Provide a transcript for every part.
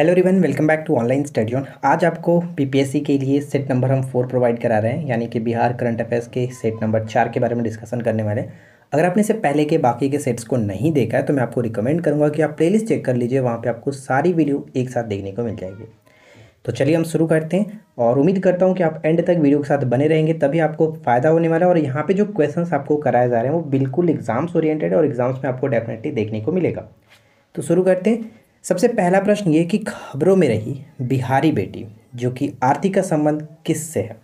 Hello रिवन welcome back to online study आज आपको पीपीएससी के लिए सेट नंबर हम फोर प्रोवाइड करा रहे हैं यानी कि बिहार करंट अफेयर्स के सेट नंबर चार के बारे में डिस्कशन करने वाले हैं अगर आपने इसे पहले के बाकी के सेट्स को नहीं देखा है तो मैं आपको रिकमेंड करूँगा कि आप प्लेलिस्ट चेक कर लीजिए वहाँ पर आपको सारी वीडियो एक साथ देखने को मिल जाएगी तो चलिए हम शुरू करते हैं और उम्मीद करता हूँ कि आप एंड तक वीडियो के साथ बने रहेंगे तभी आपको फ़ायदा होने वाला है और यहाँ पर जो क्वेश्चन आपको कराए जा रहे हैं वो बिल्कुल एग्ज़ाम्स ओरिएटेड और एग्ज़ाम्स में आपको डेफिनेटली देखने को मिलेगा तो शुरू करते हैं सबसे पहला प्रश्न ये कि खबरों में रही बिहारी बेटी जो कि आरती का संबंध किस से है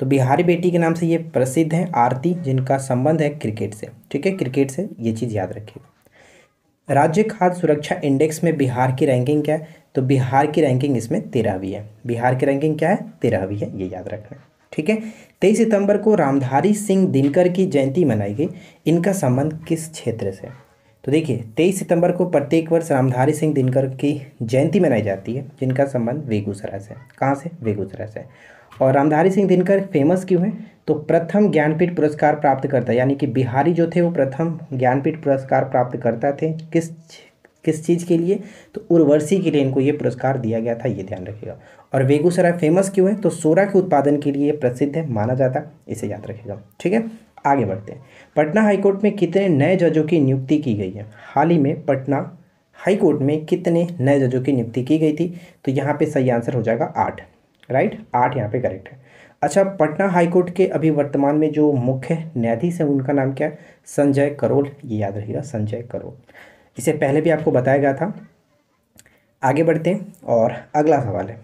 तो बिहारी बेटी के नाम से ये प्रसिद्ध है आरती जिनका संबंध है क्रिकेट से ठीक है क्रिकेट से ये चीज़ याद रखिएगा राज्य खाद्य सुरक्षा इंडेक्स में बिहार की रैंकिंग क्या है तो बिहार की रैंकिंग इसमें तेरहवीं है बिहार की रैंकिंग क्या है तेरहवीं है ये याद रखना ठीक है तेईस सितंबर को रामधारी सिंह दिनकर की जयंती मनाई गई इनका संबंध किस क्षेत्र से तो देखिए तेईस सितंबर को प्रत्येक वर्ष रामधारी सिंह दिनकर की जयंती मनाई जाती है जिनका संबंध बेगूसराय से कहाँ से बेगूसराय से और रामधारी सिंह दिनकर फेमस क्यों हैं तो प्रथम ज्ञानपीठ पुरस्कार प्राप्त करता यानी कि बिहारी जो थे वो प्रथम ज्ञानपीठ पुरस्कार प्राप्त करता थे किस किस चीज़ के लिए तो उर्वर्षी के लिए इनको ये पुरस्कार दिया गया था ये ध्यान रखिएगा और बेगूसराय फेमस क्यों है तो सोरा के उत्पादन के लिए प्रसिद्ध है माना जाता इसे याद रखिएगा ठीक है आगे बढ़ते हैं पटना हाईकोर्ट में कितने नए जजों की नियुक्ति की गई है हाल ही में पटना हाईकोर्ट में कितने नए जजों की नियुक्ति की गई थी तो यहाँ पे सही आंसर हो जाएगा आठ राइट आठ यहाँ पे करेक्ट है अच्छा पटना हाईकोर्ट के अभी वर्तमान में जो मुख्य न्यायाधीश हैं उनका नाम क्या है संजय करोल ये याद रखिएगा संजय करोल इसे पहले भी आपको बताया गया था आगे बढ़ते हैं और अगला सवाल है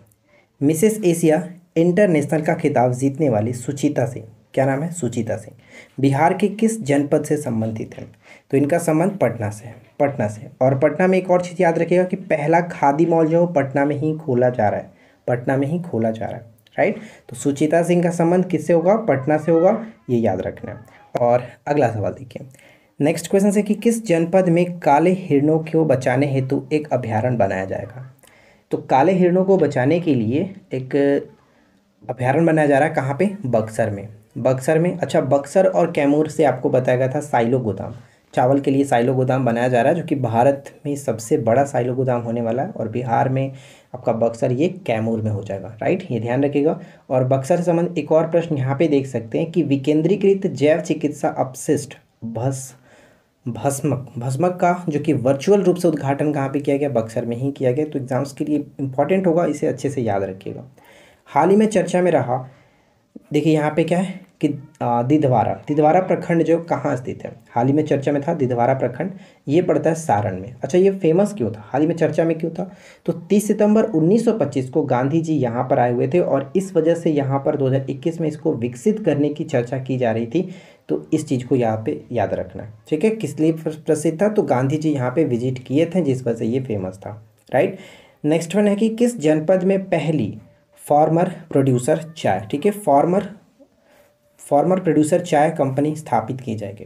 मिसेस एशिया इंटरनेशनल का खिताब जीतने वाली सुचिता सिंह क्या नाम है सुचिता सिंह बिहार के किस जनपद से संबंधित है तो इनका संबंध पटना से है पटना से और पटना में एक और चीज़ याद रखिएगा कि पहला खादी मॉल जो है पटना में ही खोला जा रहा है पटना में ही खोला जा रहा है राइट तो सुचिता सिंह का संबंध किससे होगा पटना से होगा ये याद रखना है और अगला सवाल देखिए नेक्स्ट क्वेश्चन से कि किस जनपद में काले हिरणों को बचाने हेतु एक अभ्यारण बनाया जाएगा तो काले हिरणों को बचाने के लिए एक अभ्यारण बनाया जा रहा है कहाँ पे बक्सर में बक्सर में अच्छा बक्सर और कैमूर से आपको बताया गया था साइलो गोदाम चावल के लिए साइलो गोदाम बनाया जा रहा है जो कि भारत में सबसे बड़ा साइलो गोदाम होने वाला है और बिहार में आपका बक्सर ये कैमूर में हो जाएगा राइट ये ध्यान रखिएगा और बक्सर संबंध एक और प्रश्न यहाँ पे देख सकते हैं कि विकेंद्रीकृत जैव चिकित्सा अपशिष्ट भस भस्मक भस्मक का जो कि वर्चुअल रूप से उद्घाटन कहाँ पर किया गया बक्सर में ही किया गया तो एग्जाम्स के लिए इंपॉर्टेंट होगा इसे अच्छे से याद रखिएगा हाल ही में चर्चा में रहा देखिए यहाँ पे क्या है कि दिधवारा दिधवारा प्रखंड जो कहाँ स्थित है हाल ही में चर्चा में था दिधवारा प्रखंड ये पड़ता है सारण में अच्छा ये फेमस क्यों था हाल ही में चर्चा में क्यों था तो 30 सितंबर 1925 को गांधी जी यहाँ पर आए हुए थे और इस वजह से यहाँ पर 2021 में इसको विकसित करने की चर्चा की जा रही थी तो इस चीज़ को यहाँ पर याद रखना ठीक है किस लिए प्रसिद्ध था तो गांधी जी यहाँ पर विजिट किए थे जिस वजह से ये फेमस था राइट नेक्स्ट वन है कि किस जनपद में पहली फॉर्मर प्रोड्यूसर चाय ठीक है फॉर्मर फार्मर प्रोड्यूसर चाय कंपनी स्थापित की जाएगी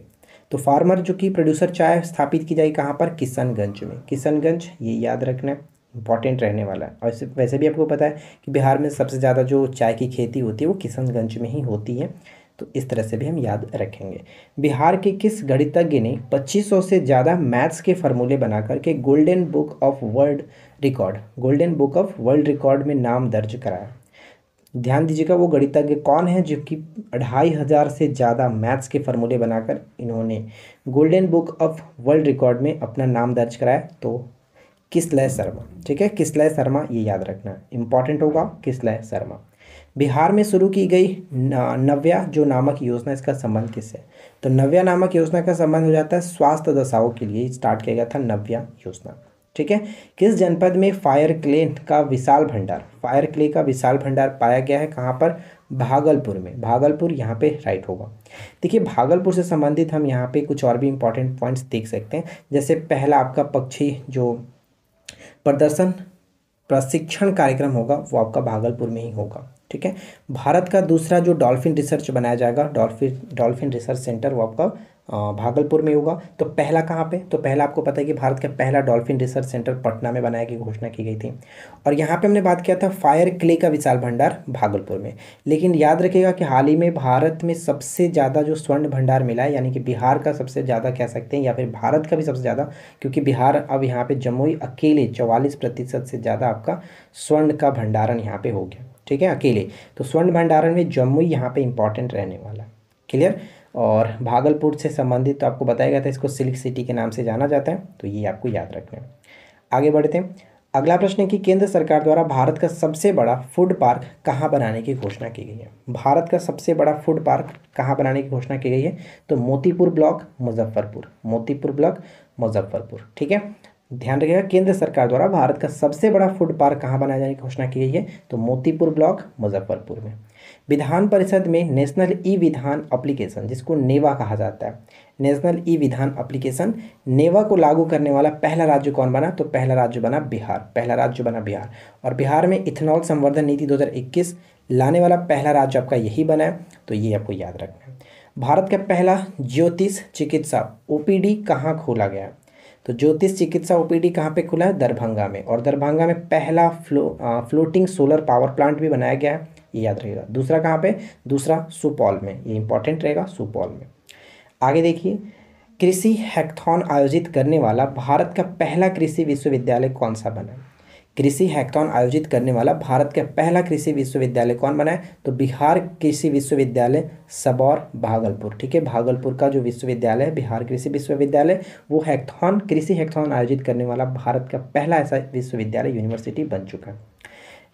तो फार्मर जो कि प्रोड्यूसर चाय स्थापित की जाएगी कहाँ पर किशनगंज में किशनगंज ये याद रखना इंपॉर्टेंट रहने वाला है और वैसे भी आपको पता है कि बिहार में सबसे ज़्यादा जो चाय की खेती होती है वो किशनगंज में ही होती है तो इस तरह से भी हम याद रखेंगे बिहार के किस गणितज्ञ ने 2500 से ज़्यादा मैथ्स के फार्मूले बनाकर के golden book of world record golden book of world record में नाम दर्ज कराया ध्यान दीजिएगा वो गणितज्ञ कौन है जो कि अढ़ाई हज़ार से ज़्यादा मैथ्स के फॉर्मूले बनाकर इन्होंने golden book of world record में अपना नाम दर्ज कराया तो किसलय शर्मा ठीक है किसलय शर्मा ये याद रखना इंपॉर्टेंट होगा किसलय शर्मा बिहार में शुरू की गई नव्या जो नामक योजना इसका संबंध किससे तो नव्या नामक योजना का संबंध हो जाता है स्वास्थ्य दशाओं के लिए स्टार्ट किया गया था नव्या योजना ठीक है किस जनपद में फायर क्ले का विशाल भंडार फायर क्ले का विशाल भंडार पाया गया है कहाँ पर भागलपुर में भागलपुर यहाँ पे राइट होगा देखिए भागलपुर से संबंधित हम यहाँ पे कुछ और भी इंपॉर्टेंट पॉइंट्स देख सकते हैं जैसे पहला आपका पक्षी जो प्रदर्शन प्रशिक्षण कार्यक्रम होगा वो आपका भागलपुर में ही होगा ठीक है भारत का दूसरा जो डॉल्फिन रिसर्च बनाया जाएगा डॉल्फिन डॉल्फिन रिसर्च सेंटर वो आपका भागलपुर में होगा तो पहला कहाँ पे तो पहला आपको पता है कि भारत का पहला डॉल्फिन रिसर्च सेंटर पटना में बनाया की घोषणा की गई थी और यहाँ पे हमने बात किया था फायर क्ले का विशाल भंडार भागलपुर में लेकिन याद रखिएगा कि हाल ही में भारत में सबसे ज़्यादा जो स्वर्ण भंडार मिला है यानी कि बिहार का सबसे ज़्यादा कह सकते हैं या फिर भारत का भी सबसे ज़्यादा क्योंकि बिहार अब यहाँ पर जमुई अकेले चवालीस प्रतिशत से ज़्यादा आपका स्वर्ण का भंडारण यहाँ पर हो गया ठीक है अकेले तो स्वर्ण भंडारण में जमुई यहाँ पे इंपॉर्टेंट रहने वाला क्लियर और भागलपुर से संबंधित तो आपको बताया गया था इसको सिल्क सिटी के नाम से जाना जाता है तो ये आपको याद रखना है आगे बढ़ते हैं अगला प्रश्न है कि केंद्र सरकार द्वारा भारत का सबसे बड़ा फूड पार्क कहाँ बनाने की घोषणा की गई है भारत का सबसे बड़ा फूड पार्क कहाँ बनाने की घोषणा की गई है तो मोतीपुर ब्लॉक मुजफ्फरपुर मोतीपुर ब्लॉक मुजफ्फरपुर ठीक है ध्यान रखिएगा केंद्र सरकार द्वारा भारत का सबसे बड़ा फूड पार्क कहाँ बनाए जाने की घोषणा की गई है तो मोतीपुर ब्लॉक मुजफ्फरपुर में विधान परिषद में नेशनल ई विधान अप्लीकेशन जिसको नेवा कहा जाता है नेशनल ई विधान अप्लीकेशन नेवा को लागू करने वाला पहला राज्य कौन बना तो पहला राज्य बना बिहार पहला राज्य बना बिहार और बिहार में इथेनॉल संवर्धन नीति 2021 लाने वाला पहला राज्य आपका यही बना है तो ये आपको याद रखना है भारत का पहला ज्योतिष चिकित्सा डी कहाँ खोला गया तो ज्योतिष चिकित्सा ओपीडी कहाँ पे खुला है दरभंगा में और दरभंगा में पहला फ्लो आ, फ्लोटिंग सोलर पावर प्लांट भी बनाया गया है ये याद रहेगा दूसरा कहाँ पे दूसरा सुपौल में ये इंपॉर्टेंट रहेगा सुपौल में आगे देखिए कृषि हैकथॉन आयोजित करने वाला भारत का पहला कृषि विश्वविद्यालय कौन सा बना कृषि हैकथॉन आयोजित करने वाला भारत का पहला कृषि विश्वविद्यालय कौन बना है तो बिहार कृषि विश्वविद्यालय सबौर भागलपुर ठीक है भागलपुर का जो विश्वविद्यालय है बिहार कृषि विश्वविद्यालय वो हैकथॉन कृषि हैकथॉन आयोजित करने वाला भारत का पहला ऐसा विश्वविद्यालय यूनिवर्सिटी बन चुका है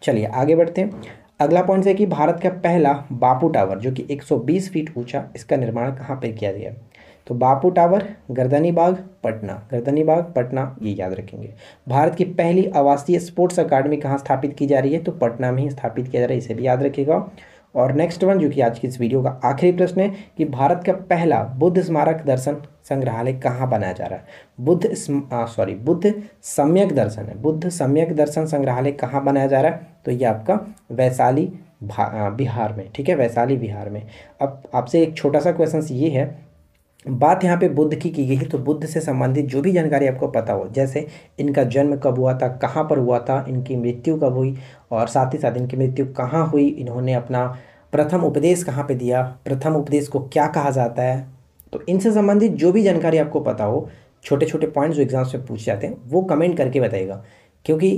चलिए आगे बढ़ते हैं अगला पॉइंट है कि भारत का पहला बापू टावर जो कि एक फीट ऊंचा इसका निर्माण कहाँ पर किया गया तो बापू टावर गर्दनी बाग पटना गर्दनी बाग पटना ये याद रखेंगे भारत की पहली आवासीय स्पोर्ट्स अकाडमी कहाँ स्थापित की जा रही है तो पटना में ही स्थापित किया जा रहा है इसे भी याद रखेगा और नेक्स्ट वन जो कि आज की इस वीडियो का आखिरी प्रश्न है कि भारत का पहला बुद्ध स्मारक दर्शन संग्रहालय कहाँ बनाया जा रहा है बुद्ध सॉरी बुद्ध सम्यक दर्शन है बुद्ध सम्यक दर्शन संग्रहालय कहाँ बनाया जा रहा है तो ये आपका वैशाली बिहार में ठीक है वैशाली बिहार में अब आपसे एक छोटा सा क्वेश्चन ये है बात यहाँ पे बुद्ध की की गई है तो बुद्ध से संबंधित जो भी जानकारी आपको पता हो जैसे इनका जन्म कब हुआ था कहाँ पर हुआ था इनकी मृत्यु कब हुई और साथ ही साथ इनकी मृत्यु कहाँ हुई इन्होंने अपना प्रथम उपदेश कहाँ पे दिया प्रथम उपदेश को क्या कहा जाता है तो इनसे संबंधित जो भी जानकारी आपको पता हो छोटे छोटे पॉइंट्स जो एग्जाम्स में पूछ जाते हैं वो कमेंट करके बताइएगा क्योंकि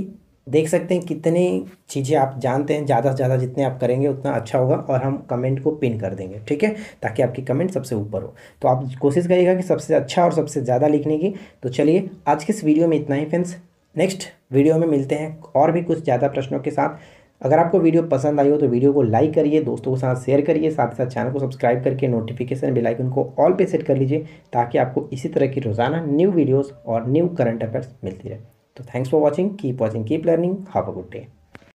देख सकते हैं कितनी चीज़ें आप जानते हैं ज़्यादा से ज़्यादा जितने आप करेंगे उतना अच्छा होगा और हम कमेंट को पिन कर देंगे ठीक है ताकि आपकी कमेंट सबसे ऊपर हो तो आप कोशिश करिएगा कि सबसे अच्छा और सबसे ज़्यादा लिखने की तो चलिए आज के इस वीडियो में इतना ही फ्रेंड्स नेक्स्ट वीडियो में मिलते हैं और भी कुछ ज़्यादा प्रश्नों के साथ अगर आपको वीडियो पसंद आई हो तो वीडियो को लाइक करिए दोस्तों के साथ शेयर करिए साथ ही साथ चैनल को सब्सक्राइब करके नोटिफिकेशन बेल आइकन को ऑल पे सेट कर लीजिए ताकि आपको इसी तरह की रोज़ाना न्यू वीडियोस और न्यू करंट अफेयर्स मिलती रहे So thanks for watching. Keep watching, keep learning. Have a good day.